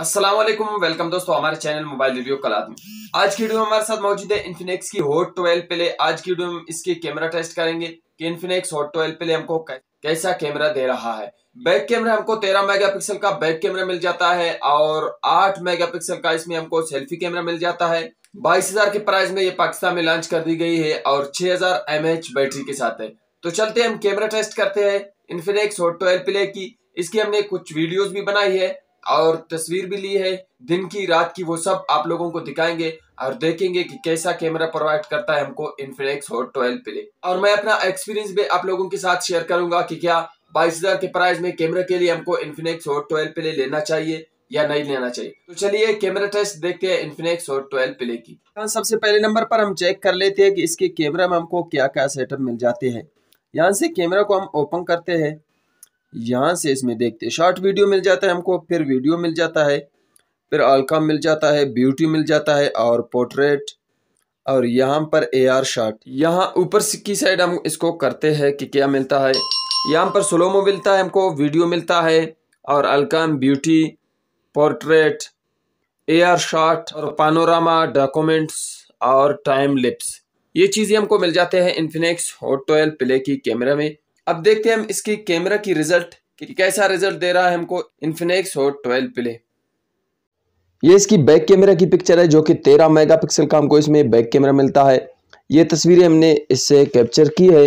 Aslam welcome दोस्तों हमारे channel mobile review कला में आज की वीडियो हमारे साथ मौजूद है इन्फिनेक्स की हॉट ट्वेल्व प्ले आज की वीडियो में इसकी कैमरा टेस्ट करेंगे कि इन्फिनेक्स हॉट ट्वेल्व प्ले हमको कैसा कैमरा दे रहा है बैक कैमरा हमको 13 मेगापिक्सल का बैक कैमरा मिल जाता है और 8 मेगापिक्सल का इसमें हमको सेल्फी कैमरा मिल जाता है बाईस हजार के प्राइस में ये पाकिस्तान में लॉन्च कर दी गई है और 6000 हजार बैटरी के साथ है तो चलते हम कैमरा टेस्ट करते हैं इन्फिनेक्स हॉट ट्वेल्व प्ले की इसकी हमने कुछ वीडियोज भी बनाई है और तस्वीर भी ली है दिन की रात की वो सब आप लोगों को दिखाएंगे और देखेंगे कि कैसा कैमरा प्रोवाइड करता है हमको इन्फिनिक्स हॉट ट्वेल्व प्ले और मैं अपना एक्सपीरियंस भी आप लोगों के साथ शेयर करूंगा कि क्या बाईस हजार के प्राइस में कैमरा के लिए हमको इन्फिनिक्स हॉट ट्वेल्व प्ले लेना चाहिए या नहीं लेना चाहिए तो चलिए कैमरा टेस्ट देखते हैं इन्फिनिक्स और ट्वेल्व प्ले की सबसे पहले नंबर पर हम चेक कर लेते हैं कि इसके कैमरा में हमको क्या क्या सेटअप मिल जाते हैं यहाँ से कैमरा को हम ओपन करते हैं यहाँ से इसमें देखते हैं शॉर्ट वीडियो मिल जाता है हमको फिर वीडियो मिल जाता है फिर आलकाम मिल जाता है ब्यूटी मिल जाता है और पोर्ट्रेट और यहाँ पर ए आर शॉट यहाँ ऊपर की साइड हम इसको करते हैं कि क्या मिलता है यहाँ पर स्लोमो मिलता है हमको वीडियो मिलता है और अलकाम ब्यूटी पोर्ट्रेट आर शॉट और पानोरामा डॉक्यूमेंट्स और टाइम लिप्स ये चीज़ें हमको मिल जाते हैं इन्फिनिक्स होट ट्वेल्व प्ले की कैमरा में अब देखते हैं हम इसकी कैमरा की रिजल्ट कि कैसा रिजल्ट दे रहा है हमको इन्फिनेक्स हो ट्वेल्व प्ले ये इसकी बैक कैमरा की पिक्चर है जो कि 13 मेगापिक्सल का हमको इसमें बैक कैमरा मिलता है ये तस्वीरें हमने इससे कैप्चर की है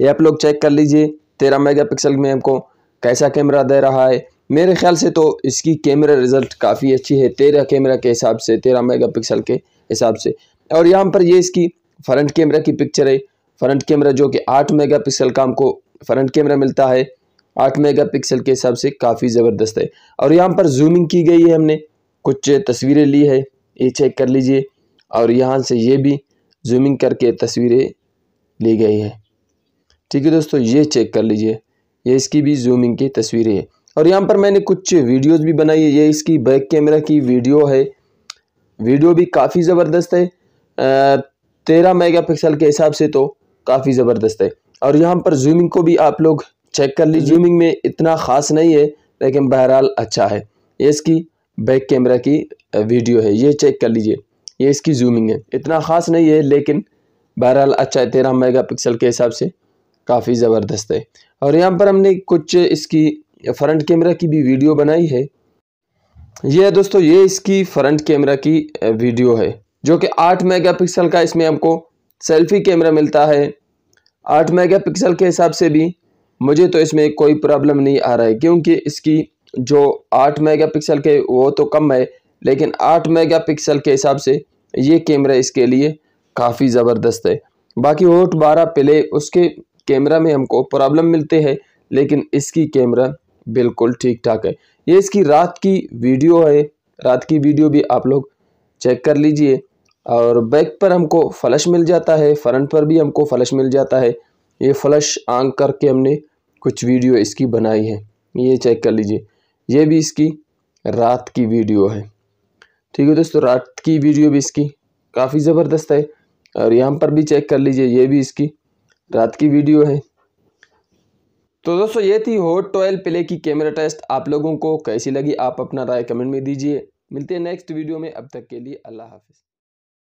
ये आप लोग चेक कर लीजिए 13 मेगापिक्सल में हमको कैसा कैमरा दे रहा है मेरे ख्याल से तो इसकी कैमरा रिज़ल्ट काफ़ी अच्छी है तेरह कैमरा के हिसाब से तेरह मेगापिक्सल के हिसाब से और यहाँ पर ये इसकी फ्रंट कैमरा की पिक्चर है फ्रंट कैमरा जो कि आठ मेगापिक्सल का हमको फ्रंट कैमरा मिलता है आठ मेगापिक्सल के हिसाब से काफ़ी ज़बरदस्त है और यहाँ पर जूमिंग की गई है हमने कुछ तस्वीरें ली है ये चेक कर लीजिए और यहाँ से ये भी जूमिंग करके तस्वीरें ली गई है ठीक है दोस्तों ये चेक कर लीजिए ये इसकी भी जूमिंग की तस्वीरें हैं और यहाँ पर मैंने कुछ वीडियोज़ भी बनाई है ये इसकी बैक कैमरा की वीडियो है वीडियो भी काफ़ी ज़बरदस्त है तेरह मेगा के हिसाब से तो काफ़ी ज़बरदस्त है और यहाँ पर जूमिंग को भी आप लोग चेक कर लीजिए जूमिंग में इतना ख़ास नहीं है लेकिन बहरहाल अच्छा है ये इसकी बैक कैमरा की वीडियो है ये चेक कर लीजिए ये इसकी जूमिंग है इतना ख़ास नहीं है लेकिन बहरहाल अच्छा है तेरह मेगा पिक्सल के हिसाब से काफ़ी ज़बरदस्त है और यहाँ पर हमने कुछ इसकी फ्रंट कैमरा की भी वीडियो बनाई है ये है दोस्तों ये इसकी फ्रंट कैमरा की वीडियो है जो कि आठ मेगापिक्सल का इसमें हमको सेल्फी कैमरा मिलता है आठ मेगा पिक्सल के हिसाब से भी मुझे तो इसमें कोई प्रॉब्लम नहीं आ रहा है क्योंकि इसकी जो आठ मेगा पिक्सल के वो तो कम है लेकिन आठ मेगा पिक्सल के हिसाब से ये कैमरा इसके लिए काफ़ी ज़बरदस्त है बाकी होट बारह प्ले उसके कैमरा में हमको प्रॉब्लम मिलते हैं लेकिन इसकी कैमरा बिल्कुल ठीक ठाक है ये इसकी रात की वीडियो है रात की वीडियो भी आप लोग चेक कर लीजिए और बैक पर हमको फ्लश मिल जाता है फ्रंट पर भी हमको फ्लश मिल जाता है ये फ्लश आन करके हमने कुछ वीडियो इसकी बनाई है ये चेक कर लीजिए ये भी इसकी रात की वीडियो है ठीक है दोस्तों रात की वीडियो भी इसकी काफ़ी ज़बरदस्त है और यहाँ पर भी चेक कर लीजिए ये भी इसकी रात की वीडियो है तो दोस्तों ये थी हॉट टॉयल प्ले की कैमरा टेस्ट आप लोगों को कैसी लगी आप अपना राय कमेंट में दीजिए मिलते हैं नेक्स्ट वीडियो में अब तक के लिए अल्लाह हाफिज़